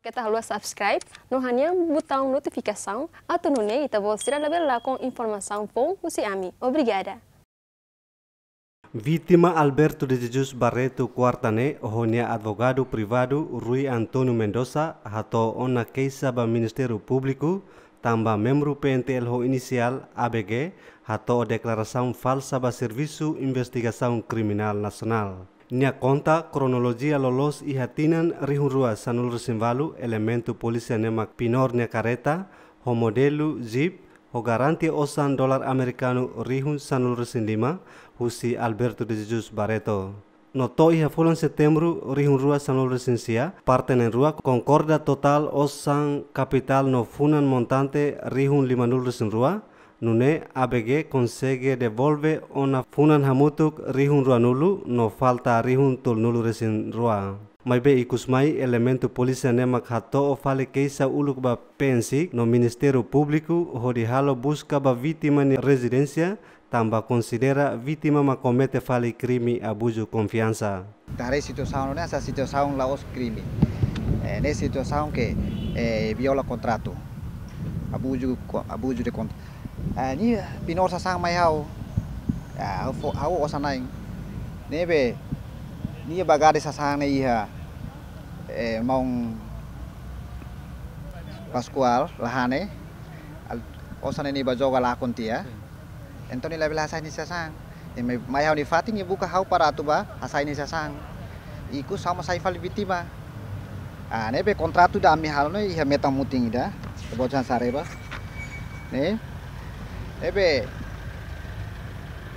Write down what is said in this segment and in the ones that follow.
Kita harus subscribe no hanya atau notificação, kita boleh sila lebih lakukan informasi pun usi ami. Obrigada. Vítima Alberto de Jesus Barreto Quartane, honia advogado privado Rui Antonio Mendoza, atau ona keisa ba Ministério Público, tambah membro ho inisial ABG, atau declaração falsa ba Servisu Investigação kriminal nasional. Nia konta kronologia lolos ihatinan ri rihun rua sanul resimvalu elementu polisi nemak pinor nia kareta ho modelu jeep ho garanti osan dolar amerikanu rihun sanul lima husi Alberto de Jesus Barreto. Noto iha fulan setembro rihun rua sanul resinsia parten rua concorda total osan kapital no funan montante rihun limanul resin rua Nune ABG consegue devolve ona funan hamutuk rihun rua nulu no falta rihun tul nulu resin rua. Maibe ikusmai elementu polisi nemak hato o fale keisa uluk ba pensi no ministeru publiku hori halo busca ba vítima ni residencia tamba considera vítima ma komete fale krimi abuju confiança. Tare situação nessa situação laos krimi. É, eh, nessa situação ke é, eh, viola contrato. abuju de contrato ani ah, pinor sasang mai hau ya ah, fo hau osanai nebe ni bagade sasang nei ha e eh, mong pasqual lahane osanai ni bajoga lakon tia hmm. entoni labela sai ni sasang e mai mai hau ni fatin ni buka hau para tu ba hasai ni sasang iku sama saifal biti ba Ah, nebe kontratu da ami halno iha metang muting ida, bojan sareba. Nih, Ebe,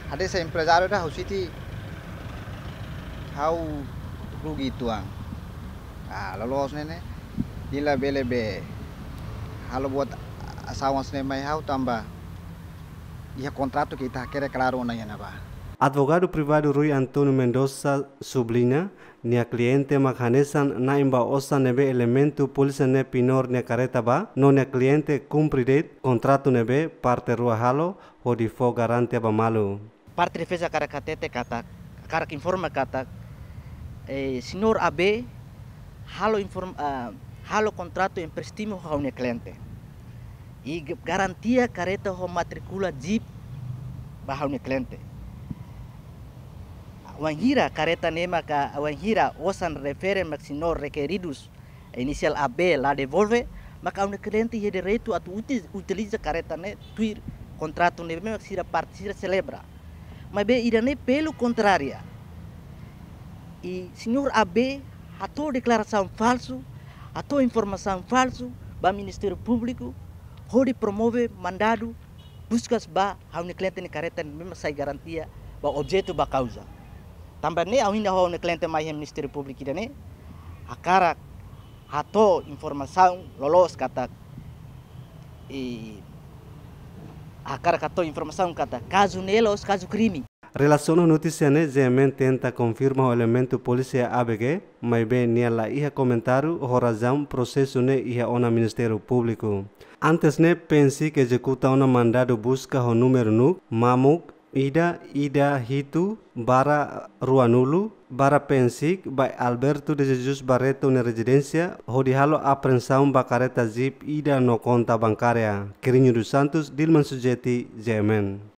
hade sa empresario da hositi hau rugi tuang ah lolos nene dila bele be halo buat asawang sene mai hau tambah ia kontrato kita kere klaro na yana ba Advogado privado Rui Antônio Mendoza sublinha nia cliente maghanesan na imbaosa nebe elemento polícia ne pinor nia careta ba, no nia cliente cumprireit contrato nebe parte rua halo o difo garante ba malu. Parte defesa cara catete kata, cara informa kata, eh, senhor AB, halo, inform, halo ah, contrato emprestimo prestimo nia cliente. E garantia careta ho matricula jeep ba ao nia cliente. Wanhira Caretanema ca Wanhira osan referen maxinor requeridus inicial AB la devolve maka un cliente de direito a utiliza careta né tuir contrato né mesmo que celebra mas be ira né pelo contrário e AB atou declaração falso atou informação falso ba Ministério Público hori promove mandado buscas ba a un cliente né careta mesmo sai garantia ba objeto ba causa também ne au hinda ho ne klente mai Ministério Público dane. Né? Akara hato informação lolos kata e akara informação kata caso nelos caso crime. Relação notícia ne né? zemen tenta confirma o elemento polícia ABG, mas bem nela ia comentário o razão processo ne né? ia ona Ministério Público. Antes ne pense que executa uma mandado busca o número nu, mamuk ida ida hitu bara ruanulu bara pensik by Alberto de Jesus Barreto na ho di halo aprensaun bakareta zip ida no konta bankaria kirinyu dos Santos Dilman Sujeti Jemen